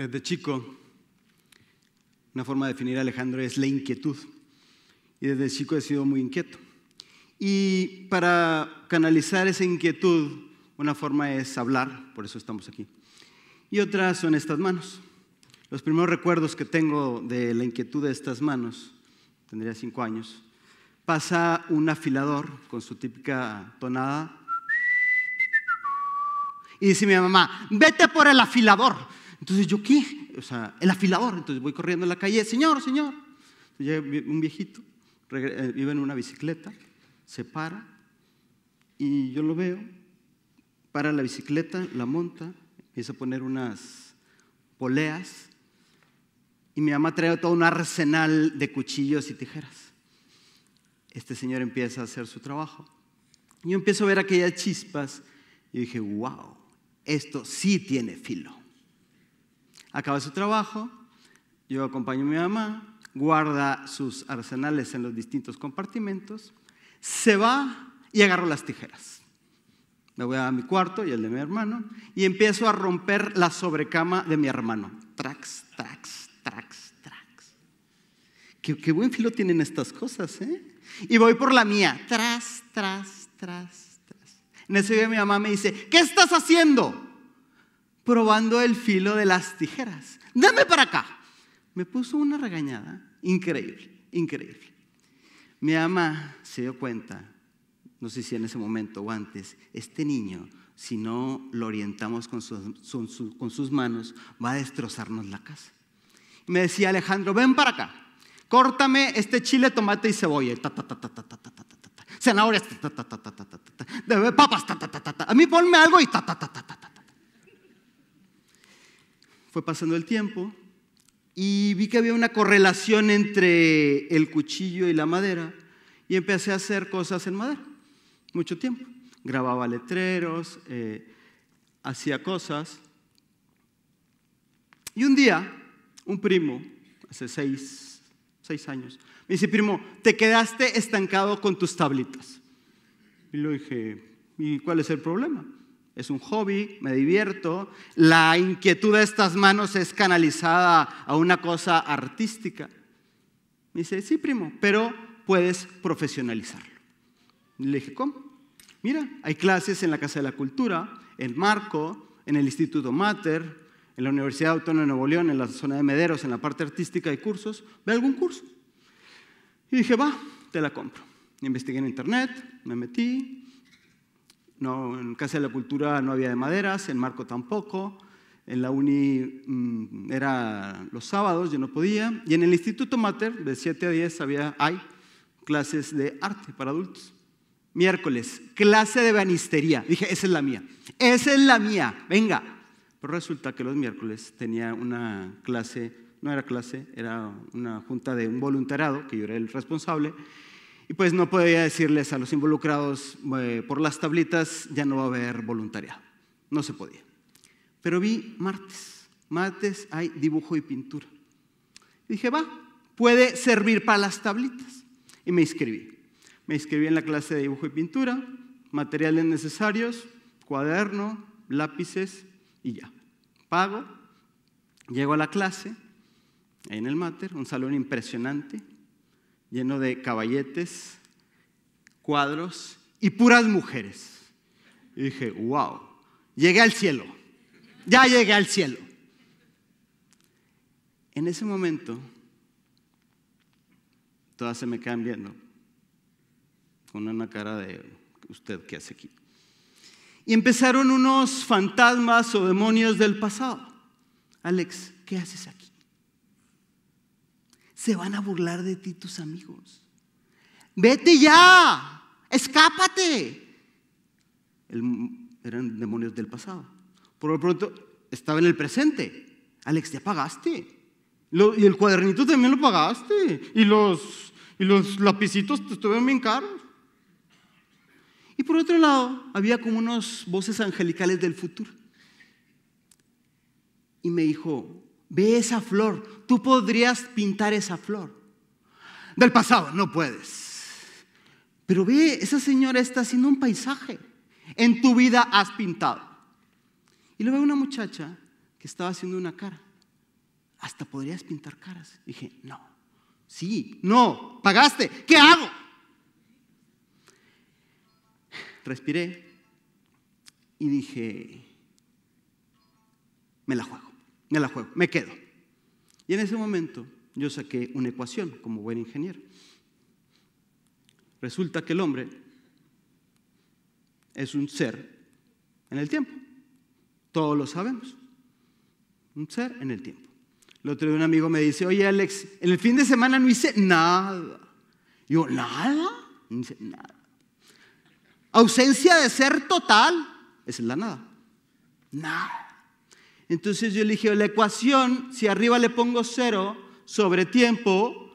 Desde chico, una forma de definir a Alejandro es la inquietud. Y desde chico he sido muy inquieto. Y para canalizar esa inquietud, una forma es hablar, por eso estamos aquí. Y otras son estas manos. Los primeros recuerdos que tengo de la inquietud de estas manos, tendría cinco años, pasa un afilador con su típica tonada y dice mi mamá, vete por el afilador. Entonces yo, ¿qué? O sea, el afilador. Entonces voy corriendo en la calle, señor, señor. llega un viejito, eh, vive en una bicicleta, se para y yo lo veo, para la bicicleta, la monta, empieza a poner unas poleas y mi mamá trae todo un arsenal de cuchillos y tijeras. Este señor empieza a hacer su trabajo. Y yo empiezo a ver aquellas chispas y dije, wow, esto sí tiene filo acaba su trabajo, yo acompaño a mi mamá, guarda sus arsenales en los distintos compartimentos, se va y agarro las tijeras. Me voy a mi cuarto y el de mi hermano y empiezo a romper la sobrecama de mi hermano. Trax, trax, trax, trax. Qué, buen filo tienen estas cosas, ¿eh? Y voy por la mía. Tras, tras, tras, tras. En ese día mi mamá me dice, ¿qué estás haciendo? probando el filo de las tijeras. Dame para acá. Me puso una regañada increíble, increíble. Mi ama se dio cuenta, no sé si en ese momento o antes, este niño, si no lo orientamos con sus, manos, va a destrozarnos la casa. me decía Alejandro, ven para acá, córtame este chile, tomate y cebolla. Zanahorias, papas, a mí ponme algo y ta, ta, ta, ta, ta fue pasando el tiempo y vi que había una correlación entre el cuchillo y la madera y empecé a hacer cosas en madera, mucho tiempo. Grababa letreros, eh, hacía cosas. Y un día, un primo, hace seis, seis años, me dice, primo, te quedaste estancado con tus tablitas. Y le dije, ¿y cuál es el problema? es un hobby, me divierto. La inquietud de estas manos es canalizada a una cosa artística. Me dice, sí, primo, pero puedes profesionalizarlo. Le dije, ¿cómo? Mira, hay clases en la Casa de la Cultura, en Marco, en el Instituto Mater, en la Universidad Autónoma de Nuevo León, en la zona de Mederos, en la parte artística hay cursos. Ve algún curso. Y dije, va, te la compro. Investigué en internet, me metí, no, en Casa de la Cultura no había de maderas, en Marco tampoco, en la Uni mm, era los sábados, yo no podía, y en el Instituto Mater de 7 a 10 había, hay clases de arte para adultos. Miércoles, clase de banistería. Dije, esa es la mía, esa es la mía, venga. Pero resulta que los miércoles tenía una clase, no era clase, era una junta de un voluntariado, que yo era el responsable, y pues no podía decirles a los involucrados eh, por las tablitas, ya no va a haber voluntariado. No se podía. Pero vi martes. Martes hay dibujo y pintura. dije, va, puede servir para las tablitas. Y me inscribí. Me inscribí en la clase de dibujo y pintura, materiales necesarios, cuaderno, lápices y ya. Pago, llego a la clase, en el máter, un salón impresionante, lleno de caballetes, cuadros y puras mujeres. Y dije, wow, llegué al cielo, ya llegué al cielo. En ese momento, todas se me quedan viendo con una cara de, ¿usted qué hace aquí? Y empezaron unos fantasmas o demonios del pasado. Alex, ¿qué haces aquí? se van a burlar de ti tus amigos. Vete ya, escápate. eran demonios del pasado. Por lo pronto, estaba en el presente. Alex, ya pagaste. y el cuadernito también lo pagaste. Y los, y los lapicitos te estuvieron bien caros. Y por otro lado, había como unos voces angelicales del futuro. Y me dijo, Ve esa flor. Tú podrías pintar esa flor. Del pasado, no puedes. Pero ve, esa señora está haciendo un paisaje. En tu vida has pintado. Y luego una muchacha que estaba haciendo una cara. Hasta podrías pintar caras. dije, no, sí, no, pagaste. ¿Qué hago? Respiré y dije, me la juego. Me la juego, me quedo. Y en ese momento yo saqué una ecuación como buen ingeniero. Resulta que el hombre es un ser en el tiempo. Todos lo sabemos. Un ser en el tiempo. El otro día un amigo me dice, oye Alex, en el fin de semana no hice nada. Yo, ¿nada? No dice, nada. Ausencia de ser total. Esa es la nada. Nada. Entonces yo le dije, la ecuación, si arriba le pongo cero sobre tiempo,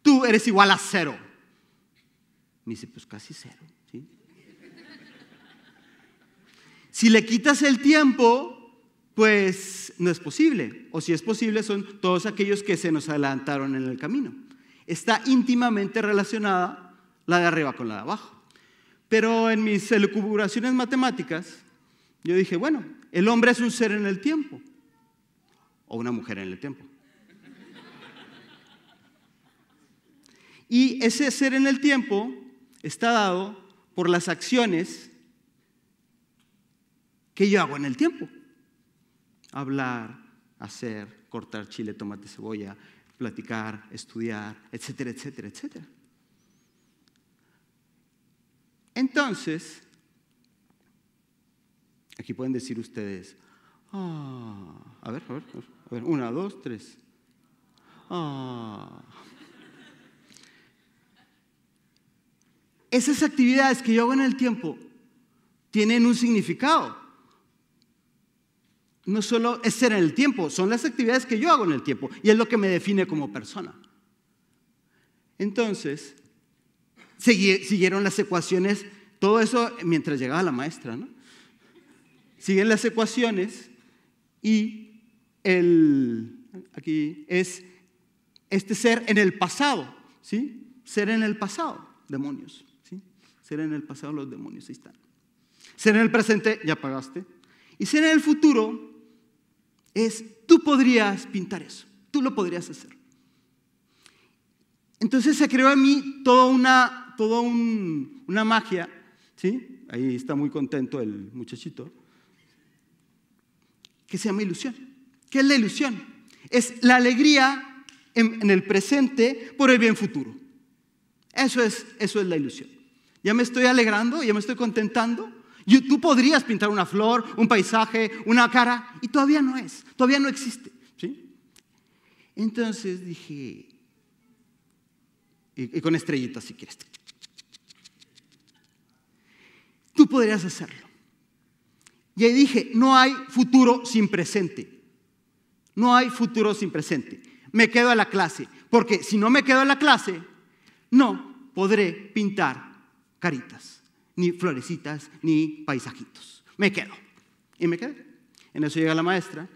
tú eres igual a cero. Me dice, pues casi cero. si le quitas el tiempo, pues no es posible. O si es posible, son todos aquellos que se nos adelantaron en el camino. Está íntimamente relacionada la de arriba con la de abajo. Pero en mis elucubraciones matemáticas, yo dije, bueno, el hombre es un ser en el tiempo o una mujer en el tiempo. Y ese ser en el tiempo está dado por las acciones que yo hago en el tiempo. Hablar, hacer, cortar chile, tomate, cebolla, platicar, estudiar, etcétera, etcétera, etcétera. Entonces, Aquí pueden decir ustedes, ah, a ver, a ver, a ver, una, dos, tres. Ah". Esas actividades que yo hago en el tiempo tienen un significado. No solo es ser en el tiempo, son las actividades que yo hago en el tiempo y es lo que me define como persona. Entonces, siguieron las ecuaciones, todo eso mientras llegaba la maestra, ¿no? siguen las ecuaciones y el, aquí es este ser en el pasado, ¿sí? Ser en el pasado, demonios, ¿sí? Ser en el pasado, los demonios están. Ser en el presente, ya pagaste. Y ser en el futuro es, tú podrías pintar eso, tú lo podrías hacer. Entonces se creó a mí toda una, una magia, ¿sí? Ahí está muy contento el muchachito que se llama ilusión. ¿Qué es la ilusión? Es la alegría en, el presente por el bien futuro. Eso es, eso es la ilusión. Ya me estoy alegrando, ya me estoy contentando. Y tú podrías pintar una flor, un paisaje, una cara, y todavía no es, todavía no existe. ¿sí? Entonces dije, y, y con estrellitas si quieres, tú podrías hacerlo. Y ahí dije, no hay futuro sin presente. No hay futuro sin presente. Me quedo a la clase, porque si no me quedo a la clase, no podré pintar caritas, ni florecitas, ni paisajitos. Me quedo. Y me quedé. En eso llega la maestra,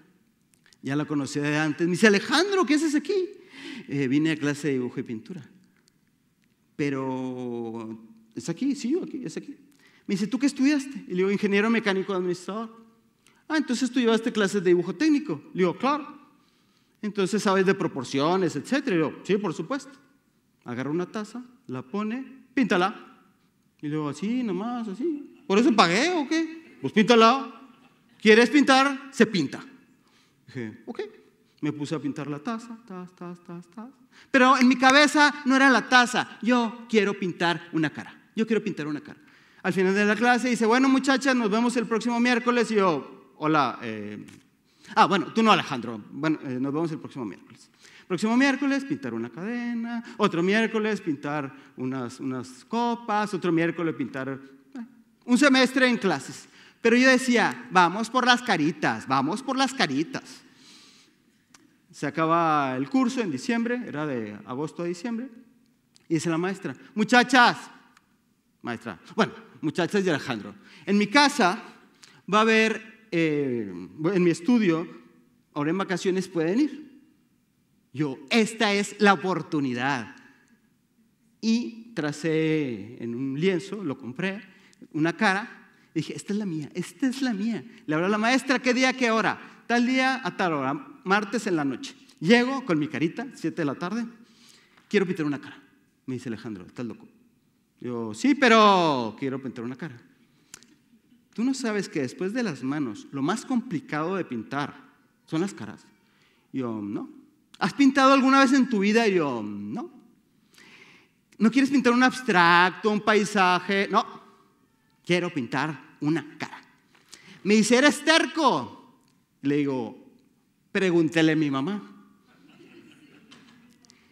ya la conocía de antes. Me dice, Alejandro, ¿qué haces aquí? Eh, vine a clase de dibujo y pintura. Pero, ¿es aquí? Sí, yo aquí, es aquí. Me dice, ¿tú qué estudiaste? Y le digo, ingeniero mecánico administrador. Ah, entonces tú llevaste clases de dibujo técnico. Le digo, claro. Entonces sabes de proporciones, etcétera. Y le digo, sí, por supuesto. Agarra una taza, la pone, píntala. Y le digo, así, nomás, así. ¿Por eso pagué o qué? Pues píntala. ¿Quieres pintar? Se pinta. Dije, ok. Me puse a pintar la taza, taza. Pero en mi cabeza no era la taza. Yo quiero pintar una cara. Yo quiero pintar una cara. Al final de la clase dice, bueno muchachas, nos vemos el próximo miércoles. Y yo, hola, eh, ah, bueno, tú no Alejandro, bueno, eh, nos vemos el próximo miércoles. Próximo miércoles pintar una cadena, otro miércoles pintar unas, unas copas, otro miércoles pintar eh, un semestre en clases. Pero yo decía, vamos por las caritas, vamos por las caritas. Se acaba el curso en diciembre, era de agosto a diciembre, y dice la maestra, muchachas, maestra, bueno, muchachas de Alejandro. En mi casa va a haber, eh, en mi estudio, ahora en vacaciones pueden ir. Yo, esta es la oportunidad. Y tracé en un lienzo, lo compré, una cara, dije, esta es la mía, esta es la mía. Le habló a la maestra, ¿qué día, qué hora? Tal día a tal hora, martes en la noche. Llego con mi carita, 7 de la tarde, quiero pintar una cara. Me dice Alejandro, estás loco. Yo, sí, pero quiero pintar una cara. Tú no sabes que después de las manos, lo más complicado de pintar son las caras. Yo, no. ¿Has pintado alguna vez en tu vida? Yo, no. ¿No quieres pintar un abstracto, un paisaje? No. Quiero pintar una cara. Me dice, ¿eres terco? Le digo, pregúntele a mi mamá.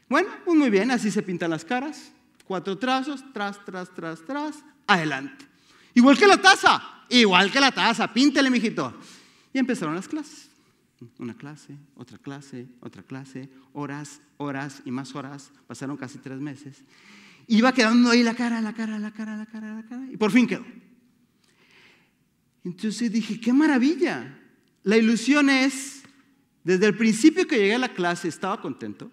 Bueno, pues muy bien, así se pintan las caras. Cuatro trazos, tras, tras, tras, tras, adelante. Igual que la taza, igual que la taza, píntele, mijito. Y empezaron las clases. Una clase, otra clase, otra clase, horas, horas y más horas. Pasaron casi tres meses. Iba quedando ahí la cara, la cara, la cara, la cara, la cara. Y por fin quedó. Entonces dije, qué maravilla. La ilusión es, desde el principio que llegué a la clase estaba contento.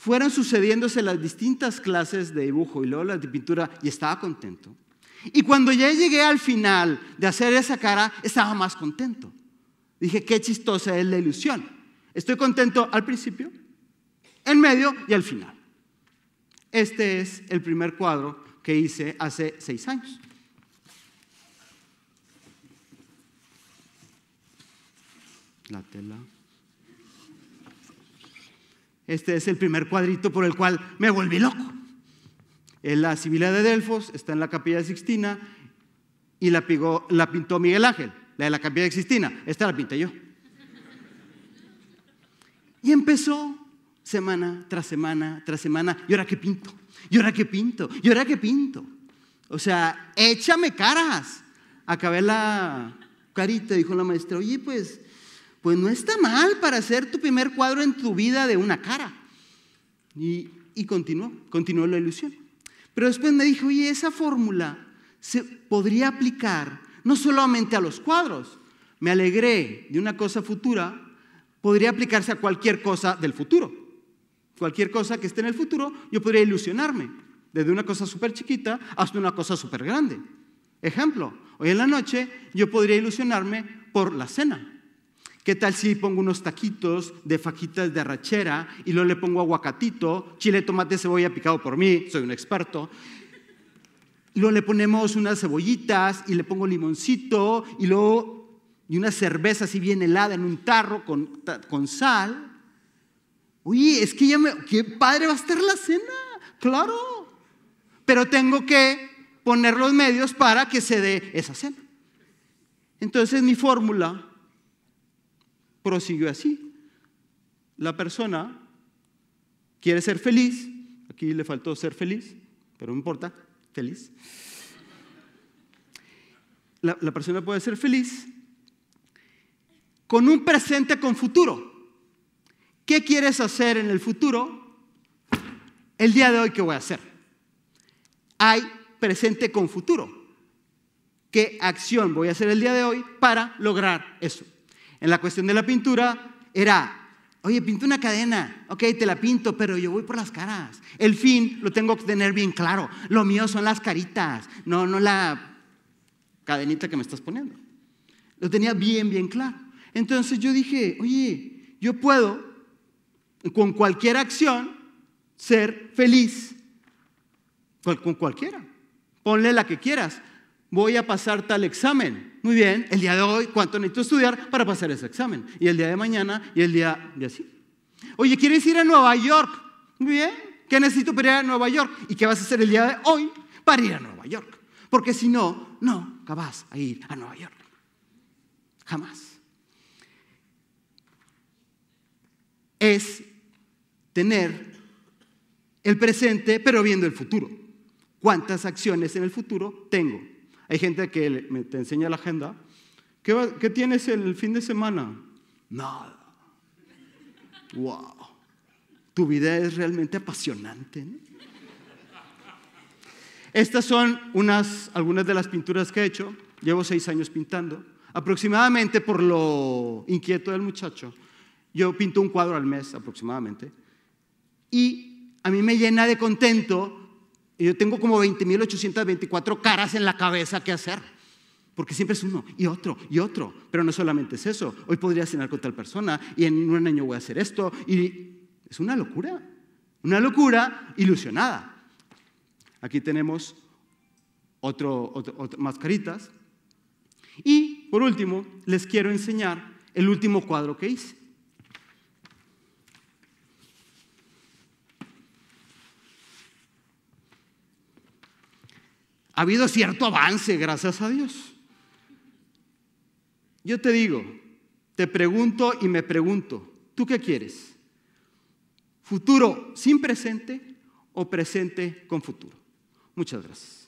Fueron sucediéndose las distintas clases de dibujo y luego las de pintura y estaba contento. Y cuando ya llegué al final de hacer esa cara, estaba más contento. Dije, qué chistosa es la ilusión. Estoy contento al principio, en medio y al final. Este es el primer cuadro que hice hace seis años. La tela. Este es el primer cuadrito por el cual me volví loco. En la Sibila de Delfos está en la Capilla de Sixtina y la, la pintó Miguel Ángel, la de la Capilla de Sixtina. Esta la pinté yo. Y empezó semana tras semana tras semana. ¿Y ahora qué pinto? ¿Y ahora qué pinto? ¿Y ahora qué pinto? O sea, échame caras. Acabé la carita, dijo la maestra, oye, pues pues no está mal para hacer tu primer cuadro en tu vida de una cara. Y, continuó, continuó la ilusión. Pero después me dijo, oye, esa fórmula se podría aplicar no solamente a los cuadros, me alegré de una cosa futura, podría aplicarse a cualquier cosa del futuro. Cualquier cosa que esté en el futuro, yo podría ilusionarme, desde una cosa súper chiquita hasta una cosa súper grande. Ejemplo, hoy en la noche yo podría ilusionarme por la cena, ¿Qué tal si pongo unos taquitos de fajitas de arrachera y luego le pongo aguacatito, chile, tomate, cebolla picado por mí, soy un experto? Y luego le ponemos unas cebollitas y le pongo limoncito y luego y una cerveza así bien helada en un tarro con, con sal. Uy, es que ya me, qué padre va a estar la cena, claro. Pero tengo que poner los medios para que se dé esa cena. Entonces mi fórmula prosiguió así. La persona quiere ser feliz, aquí le faltó ser feliz, pero no importa, feliz. La, persona puede ser feliz con un presente con futuro. ¿Qué quieres hacer en el futuro? El día de hoy, ¿qué voy a hacer? Hay presente con futuro. ¿Qué acción voy a hacer el día de hoy para lograr eso? En la cuestión de la pintura era, oye, pinta una cadena, ok, te la pinto, pero yo voy por las caras. El fin lo tengo que tener bien claro. Lo mío son las caritas, no, no la cadenita que me estás poniendo. Lo tenía bien, bien claro. Entonces yo dije, oye, yo puedo con cualquier acción ser feliz. Pues, con cualquiera. Ponle la que quieras voy a pasar tal examen. Muy bien, el día de hoy, ¿cuánto necesito estudiar para pasar ese examen? Y el día de mañana y el día de así. Oye, ¿quieres ir a Nueva York? Muy bien, ¿qué necesito para ir a Nueva York? ¿Y qué vas a hacer el día de hoy para ir a Nueva York? Porque si no, no vas a ir a Nueva York. Jamás. Es tener el presente, pero viendo el futuro. ¿Cuántas acciones en el futuro tengo? Hay gente que te enseña la agenda. ¿Qué, tienes el fin de semana? Nada. ¡Wow! Tu vida es realmente apasionante. Estas son unas, algunas de las pinturas que he hecho. Llevo seis años pintando. Aproximadamente por lo inquieto del muchacho, yo pinto un cuadro al mes aproximadamente. Y a mí me llena de contento y yo tengo como 20.824 caras en la cabeza que hacer. Porque siempre es uno y otro y otro. Pero no solamente es eso. Hoy podría cenar con tal persona y en un año voy a hacer esto. Y es una locura. Una locura ilusionada. Aquí tenemos otro, caritas. mascaritas. Y por último, les quiero enseñar el último cuadro que hice. ha habido cierto avance, gracias a Dios. Yo te digo, te pregunto y me pregunto, ¿tú qué quieres? ¿Futuro sin presente o presente con futuro? Muchas gracias.